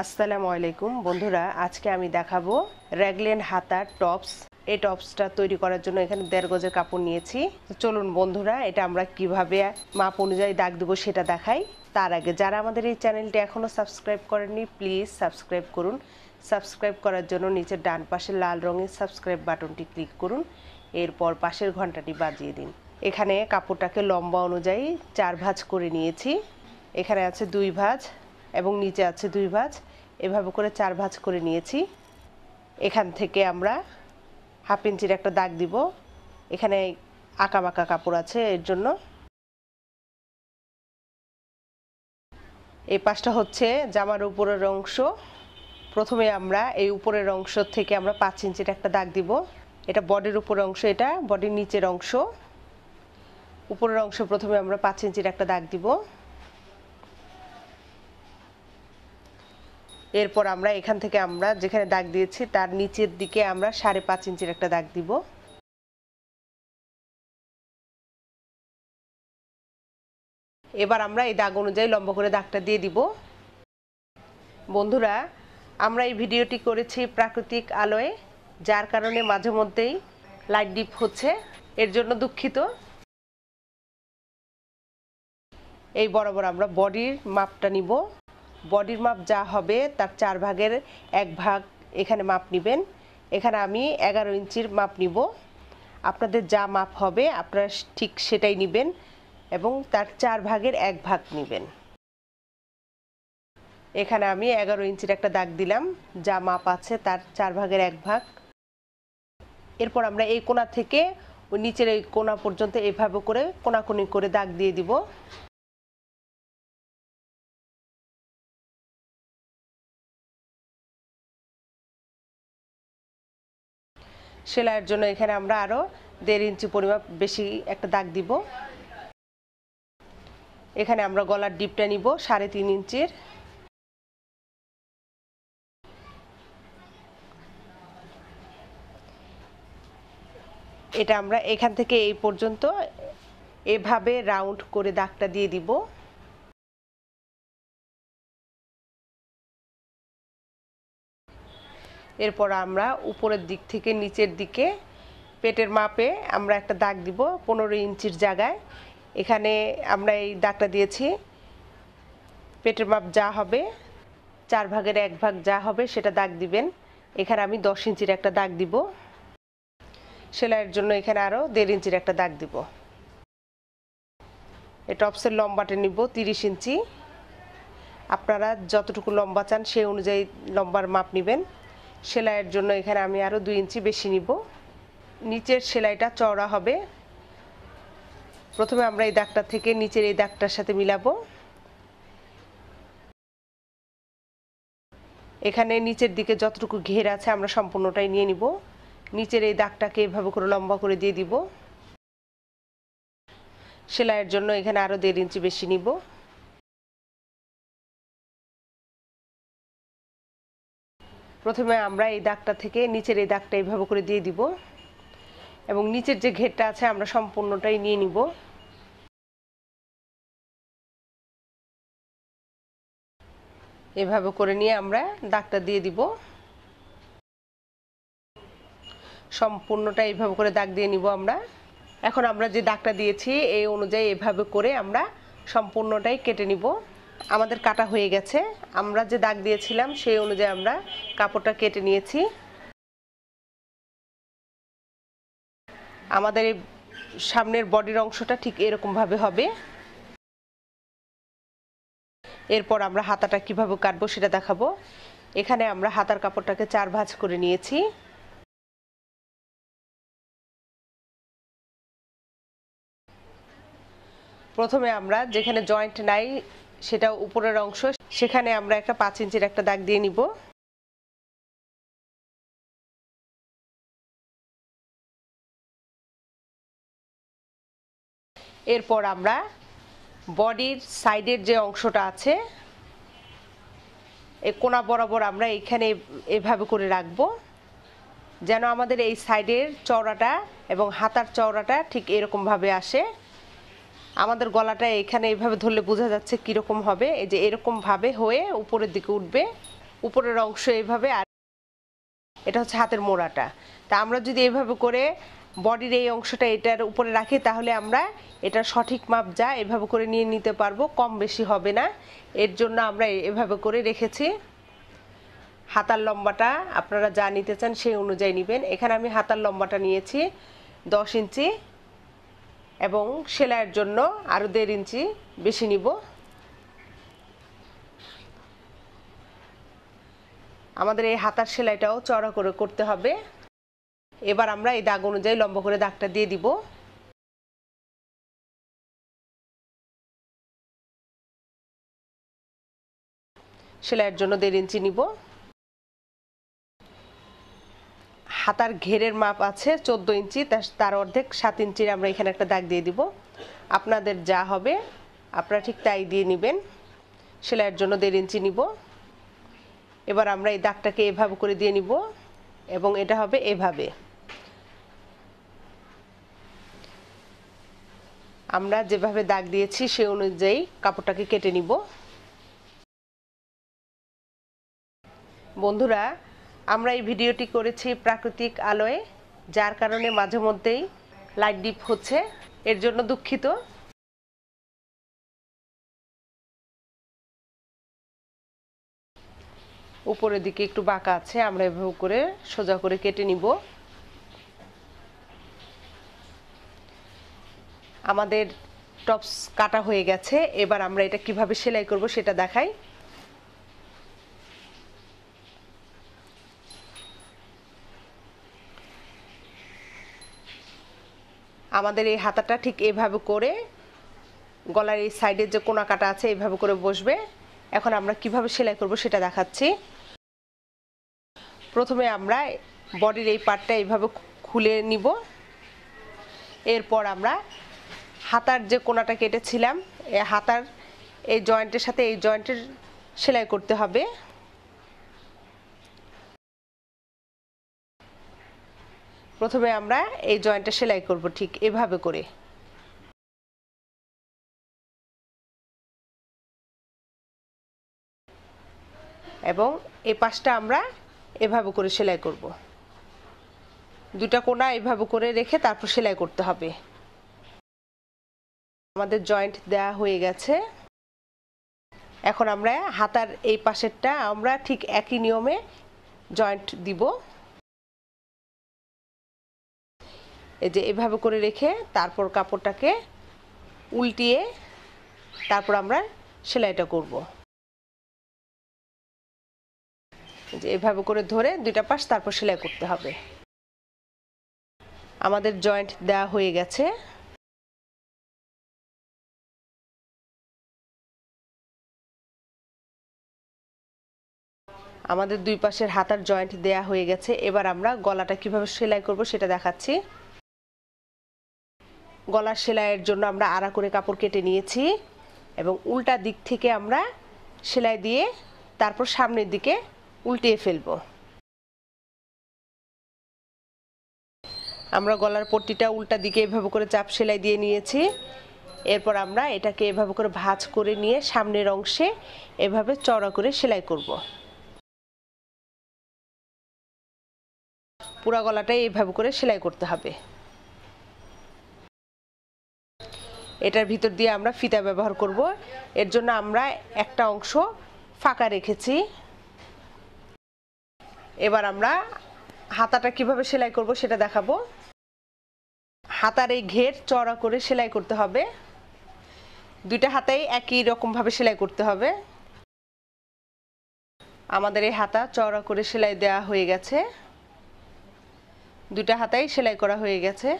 আসসালামু আলাইকুম বন্ধুরা আজকে আমি দেখাবো র্যাগলেন হাতার টপস এই টপসটা তৈরি করার জন্য এখানে দেড় গজের কাপড় নিয়েছি চলুন বন্ধুরা এটা আমরা কিভাবে মাপ অনুযায়ী দাগ দেবো সেটা দেখাই তার আগে যারা আমাদের এই চ্যানেলটি এখনও সাবস্ক্রাইব করেননি প্লিজ সাবস্ক্রাইব করুন সাবস্ক্রাইব করার জন্য নিচের ডান পাশে লাল রঙের সাবস্ক্রাইব বাটনটি ক্লিক করুন এরপর পাশের ঘন্টাটি বাজিয়ে দিন এখানে কাপড়টাকে লম্বা অনুযায়ী চার ভাঁজ করে নিয়েছি এখানে আছে দুই ভাঁজ এবং নিচে আছে দুই ভাঁজ এভাবে করে চার ভাঁজ করে নিয়েছি এখান থেকে আমরা হাফ ইঞ্চির একটা দাগ দিব এখানে আঁকা বাঁকা কাপড় আছে এর জন্য এই পাশটা হচ্ছে জামার উপরের অংশ প্রথমে আমরা এই উপরের অংশ থেকে আমরা পাঁচ ইঞ্চির একটা দাগ দিব এটা বডির উপরের অংশ এটা বডির নিচের অংশ উপরের অংশ প্রথমে আমরা পাঁচ ইঞ্চির একটা দাগ দিব এরপর আমরা এখান থেকে আমরা যেখানে দাগ দিয়েছি তার নিচের দিকে আমরা সাড়ে পাঁচ ইঞ্চির একটা দাগ দিব এবার আমরা এই দাগ অনুযায়ী লম্বা করে দাগটা দিয়ে দিব বন্ধুরা আমরা এই ভিডিওটি করেছি প্রাকৃতিক আলোয় যার কারণে মাঝে মধ্যেই লাইট ডিপ হচ্ছে এর জন্য দুঃখিত এই বরাবর আমরা বডির মাপটা নিব বডির মাপ যা হবে তার চার ভাগের এক ভাগ এখানে মাপ নেবেন এখানে আমি এগারো ইঞ্চির মাপ নিব আপনাদের যা মাপ হবে আপনারা ঠিক সেটাই নেবেন এবং তার চার ভাগের এক ভাগ নেবেন এখানে আমি এগারো ইঞ্চির একটা দাগ দিলাম যা মাপ আছে তার চার ভাগের এক ভাগ এরপর আমরা এই কোণা থেকে নিচের এই কোণা পর্যন্ত এভাবে করে কোনাকুনি করে দাগ দিয়ে দিব সেলাইয়ের জন্য এখানে আমরা আরও দেড় ইঞ্চি পরিমাপ বেশি একটা দাগ দিব এখানে আমরা গলার ডিপটা নিব সাড়ে তিন ইঞ্চির এটা আমরা এখান থেকে এই পর্যন্ত এভাবে রাউন্ড করে দাগটা দিয়ে দিব এরপর আমরা উপরের দিক থেকে নিচের দিকে পেটের মাপে আমরা একটা দাগ দিব পনেরো ইঞ্চির জায়গায় এখানে আমরা এই দাগটা দিয়েছি পেটের মাপ যা হবে চার ভাগের এক ভাগ যা হবে সেটা দাগ দিবেন এখানে আমি দশ ইঞ্চির একটা দাগ দিব সেলাইয়ের জন্য এখানে আরও দেড় ইঞ্চির একটা দাগ দিব এই টপসের লম্বাটা নিব তিরিশ ইঞ্চি আপনারা যতটুকু লম্বা চান সেই অনুযায়ী লম্বার মাপ নেবেন সেলাইয়ের জন্য এখানে আমি আরও দুই ইঞ্চি বেশি নিব নিচের সেলাইটা চওড়া হবে প্রথমে আমরা এই দাগটা থেকে নিচের এই দাগটার সাথে মিলাবো এখানে নিচের দিকে যতটুকু ঘের আছে আমরা সম্পূর্ণটাই নিয়ে নিব নিচের এই দাগটাকে এভাবে করে লম্বা করে দিয়ে দিব সেলাইয়ের জন্য এখানে আরও দেড় ইঞ্চি বেশি নিব প্রথমে আমরা এই দাগটা থেকে নিচের এই দাগটা এইভাবে করে দিয়ে দিব এবং নিচের যে ঘেরটা আছে আমরা সম্পূর্ণটাই নিয়ে নিব এভাবে করে নিয়ে আমরা দাগটা দিয়ে দিব সম্পূর্ণটা এইভাবে করে দাগ দিয়ে নিব আমরা এখন আমরা যে দাগটা দিয়েছি এই অনুযায়ী এভাবে করে আমরা সম্পূর্ণটাই কেটে নিব আমাদের কাটা হয়ে গেছে আমরা যে দাগ দিয়েছিলাম সেই অনুযায়ী আমরা কাপড়টা কেটে নিয়েছি আমাদের সামনের বডির অংশটা ঠিক এরকমভাবে হবে এরপর আমরা হাতাটা কিভাবে কাটবো সেটা দেখাবো এখানে আমরা হাতার কাপড়টাকে চার ভাঁজ করে নিয়েছি প্রথমে আমরা যেখানে জয়েন্ট নাই সেটা উপরের অংশ সেখানে আমরা একটা পাঁচ ইঞ্চির একটা দাগ দিয়ে নিব এরপর আমরা বডির সাইডের যে অংশটা আছে এ কোনা বরাবর আমরা এখানে এভাবে করে রাখব যেন আমাদের এই সাইডের চওড়াটা এবং হাতার চওড়াটা ঠিক এরকমভাবে আসে আমাদের গলাটা এখানে এইভাবে ধরলে বোঝা যাচ্ছে কীরকম হবে এই যে এরকমভাবে হয়ে উপরের দিকে উঠবে উপরের অংশ এইভাবে আর এটা হচ্ছে হাতের মোড়াটা তা আমরা যদি এইভাবে করে বডির এই অংশটা এটার উপরে রাখি তাহলে আমরা এটা সঠিক মাপ যা এভাবে করে নিয়ে নিতে পারবো কম বেশি হবে না এর জন্য আমরা এভাবে করে রেখেছি হাতার লম্বাটা আপনারা যা নিতে চান সেই অনুযায়ী নেবেন এখানে আমি হাতার লম্বাটা নিয়েছি দশ ইঞ্চি এবং সেলাইয়ের জন্য আরও দেড় ইঞ্চি বেশি নিব আমাদের এই হাতার সেলাইটাও চড়া করে করতে হবে এবার আমরা এই দাগ অনুযায়ী লম্ব করে দাগটা দিয়ে দিব সেলাইয়ের জন্য দেড় ইঞ্চি নিব হাতার ঘেরের মাপ আছে চোদ্দ ইঞ্চি তার অর্ধেক সাত ইঞ্চির আমরা এখানে একটা দাগ দিয়ে দিব আপনাদের যা হবে আপনারা ঠিক তাই দিয়ে নেবেন সেলাইয়ের জন্য দেড় ইঞ্চি নিব এবার আমরা এই দাগটাকে এভাবে করে দিয়ে নিব এবং এটা হবে এভাবে আমরা যেভাবে দাগ দিয়েছি সে অনুযায়ী কাপড়টাকে কেটে নিব বন্ধুরা আমরা এই ভিডিওটি করেছি প্রাকৃতিক আলোয় যার কারণে মাঝে মধ্যেই লাইট ডিপ হচ্ছে এর জন্য দুঃখিত উপরের দিকে একটু বাঁকা আছে আমরা এভাবে করে সোজা করে কেটে নিব আমাদের টপস কাটা হয়ে গেছে এবার আমরা এটা কিভাবে সেলাই করব সেটা দেখাই আমাদের এই হাতাটা ঠিক এভাবে করে গলার এই সাইডের যে কোনা কাটা আছে এইভাবে করে বসবে এখন আমরা কিভাবে সেলাই করব সেটা দেখাচ্ছি প্রথমে আমরা বডির এই পার্টটা এইভাবে খুলে নিব এরপর আমরা হাতার যে কোনাটা কেটেছিলাম হাতার এই জয়েন্টের সাথে এই জয়েন্টের সেলাই করতে হবে প্রথমে আমরা এই জয়েন্টটা সেলাই করব ঠিক এভাবে করে এবং এই পাশটা আমরা এভাবে করে সেলাই করব দুটা কোনা এভাবে করে রেখে তারপর সেলাই করতে হবে আমাদের জয়েন্ট দেয়া হয়ে গেছে এখন আমরা হাতার এই পাশেরটা আমরা ঠিক একই নিয়মে জয়েন্ট দিব এই যে এভাবে করে রেখে তারপর কাপড়টাকে উল্টিয়ে তারপর আমরা সেলাইটা করব যে এভাবে করে ধরে দুইটা পাশ তারপর সেলাই করতে হবে আমাদের জয়েন্ট দেওয়া হয়ে গেছে আমাদের দুই পাশের হাতার জয়েন্ট দেয়া হয়ে গেছে এবার আমরা গলাটা কিভাবে সেলাই করব সেটা দেখাচ্ছি গলার সেলাইয়ের জন্য আমরা আড়া করে কাপড় কেটে নিয়েছি এবং উল্টা দিক থেকে আমরা সেলাই দিয়ে তারপর সামনের দিকে উল্টিয়ে ফেলব আমরা গলার পট্টিটা উল্টা দিকে এভাবে করে চাপ সেলাই দিয়ে নিয়েছি এরপর আমরা এটাকে এভাবে করে ভাঁজ করে নিয়ে সামনের অংশে এভাবে চড়া করে সেলাই করব। পুরা গলাটাই এইভাবে করে সেলাই করতে হবে এটার ভিতর দিয়ে আমরা ফিতা ব্যবহার করব এর জন্য আমরা একটা অংশ ফাঁকা রেখেছি এবার আমরা হাতাটা কিভাবে সেলাই করব সেটা দেখাবো হাতার এই ঘের চড়া করে সেলাই করতে হবে দুইটা হাতাই একই রকমভাবে সেলাই করতে হবে আমাদের এই হাতা চওড়া করে সেলাই দেওয়া হয়ে গেছে দুটা হাতাই সেলাই করা হয়ে গেছে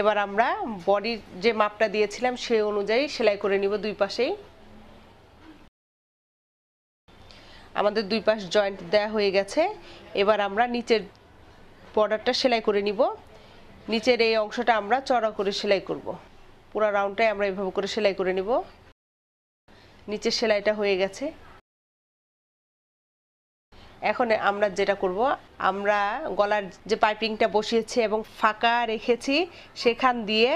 এবার আমরা বডির যে মাপটা দিয়েছিলাম সে অনুযায়ী সেলাই করে নিব দুই পাশেই আমাদের দুই পাশ জয়েন্ট দেয়া হয়ে গেছে এবার আমরা নিচের বর্ডারটা সেলাই করে নিব নিচের এই অংশটা আমরা চড়া করে সেলাই করব। পুরো রাউন্ডটাই আমরা এভাবে করে সেলাই করে নিব নিচের সেলাইটা হয়ে গেছে এখন আমরা যেটা করব আমরা গলার যে পাইপিংটা বসিয়েছি এবং ফাঁকা রেখেছি সেখান দিয়ে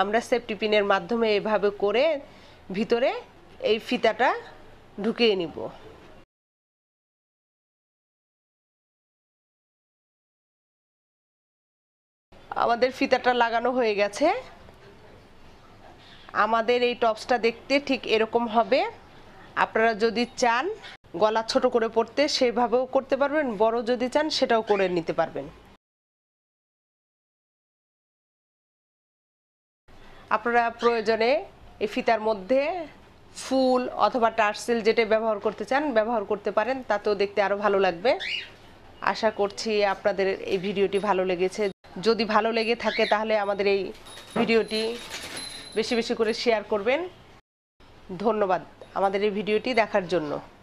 আমরা সেফটি পিনের মাধ্যমে এভাবে করে ভিতরে এই ফিতাটা ঢুকিয়ে নিব আমাদের ফিতাটা লাগানো হয়ে গেছে আমাদের এই টপসটা দেখতে ঠিক এরকম হবে আপনারা যদি চান গলা ছোট করে পড়তে সেভাবেও করতে পারবেন বড় যদি চান সেটাও করে নিতে পারবেন আপনারা প্রয়োজনে এই ফিতার মধ্যে ফুল অথবা টার্সেল যেটা ব্যবহার করতে চান ব্যবহার করতে পারেন তাতেও দেখতে আরও ভালো লাগবে আশা করছি আপনাদের এই ভিডিওটি ভালো লেগেছে যদি ভালো লেগে থাকে তাহলে আমাদের এই ভিডিওটি বেশি বেশি করে শেয়ার করবেন ধন্যবাদ আমাদের এই ভিডিওটি দেখার জন্য